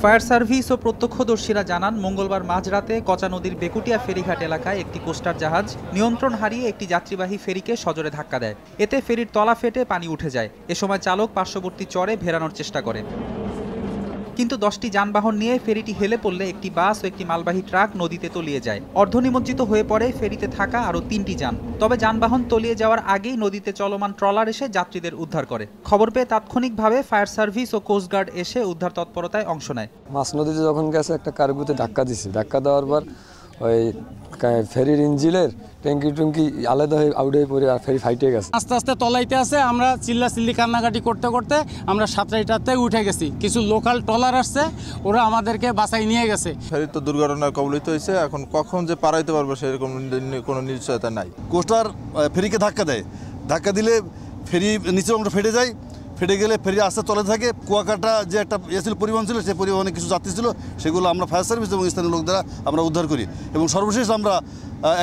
fire service ও প্রত্যক্ষদর্শীরা জানান মঙ্গলবার মাঝরাতে কচা নদীর বেকুটিয়া ফেরিঘাট এলাকায় একটি কোস্টার জাহাজ নিয়ন্ত্রণ হারিয়ে একটি যাত্রীবাহী ফেরিকে সজোরে ধাক্কা দেয় এতে ফেরির তলা ফেটে পানি উঠে যায় এ সময় চালক পার্শ্ববর্তী চরে ভেরানোর চেষ্টা করে কিন্তু দশটি যানবাহন নিয়ে ফেরিটি হেলে পড়লে একটি বাস ও একটি মালবাহী ট্রাক নদীতে তলিয়ে যায় অর্ধনিমজ্জিত হয়ে পড়ে ফেরিতে থাকা আরও তিনটি যান তবে যানবাহন তলিয়ে যাওয়ার আগেই নদীতে চলমান ট্রলার এসে যাত্রীদের উদ্ধার করে খবর পেয়ে তাৎক্ষণিকভাবে ফায়ার সার্ভিস ও কোস্টগার্ড এসে উদ্ধার তৎপরতায় অংশ নেয় মাস নদীতে যখন গেছে একটা কার্গুতে ধাক্কা দিছে ধাক্কা দেওয়ার পর ওই ফেরির ইঞ্জিলের ট্যাঙ্কি টুঙ্কি আলাদা হয়ে আউট হয়ে পড়ে আর ফেরি ফাইটে গেছে আস্তে আস্তে তলাইতে আছে আমরা চিল্লা চিল্লি কান্নাকাটি করতে করতে আমরা সাঁতরাইটাতে উঠে গেছি কিছু লোকাল ট্রলার আসছে ওরা আমাদেরকে বাসায় নিয়ে গেছে ফেরি তো দুর্ঘটনায় কবলিত হয়েছে এখন কখন যে পারাইতে পারবো সেরকম কোনো নিশ্চয়তা নাই কোস্টার ফেরিকে ধাক্কা দেয় ধাক্কা দিলে ফেরি নিচের অংশ ফেটে যায় ফেটে গেলে ফেরি আসতে চলে থাকে কুয়াকাটা যে একটা ইয়ে ছিল পরিবহন ছিল সেই পরিবহনে কিছু যাত্রী ছিল সেগুলো আমরা ফায়ার সার্ভিস এবং স্থানীয় লোক দ্বারা আমরা উদ্ধার করি এবং সর্বশেষ আমরা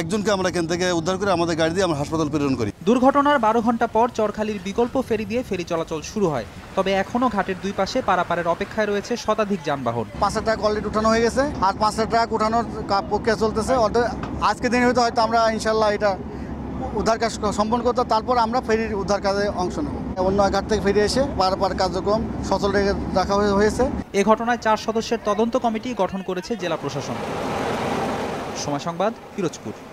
একজনকে আমরা এখান থেকে উদ্ধার করে আমাদের গাড়ি দিয়ে আমরা হাসপাতাল প্রেরণ করি দুর্ঘটনার বারো ঘন্টা পর চরখালির বিকল্প ফেরি দিয়ে ফেরি চলাচল শুরু হয় তবে এখনও ঘাটের দুই পাশে পারাপারের অপেক্ষায় রয়েছে শতাধিক যানবাহন পাঁচ ট্রাক টাকা অলরেডি উঠানো হয়ে গেছে আর পাঁচ ট্রাক উঠানোর প্রক্রিয়া চলতেছে আজকে দিন হয়তো হয়তো আমরা ইনশাল্লাহ এটা উদ্ধার কাজ সম্পন্ন করতে তারপর আমরা ফেরির উদ্ধার কাজে অংশ নেব উন্নয়ন ঘাট থেকে ফিরে এসে বারবার কার্যক্রম সচল রেখে রাখা হয়েছে এ ঘটনায় চার সদস্যের তদন্ত কমিটি গঠন করেছে জেলা প্রশাসন সময় সংবাদ পিরোজপুর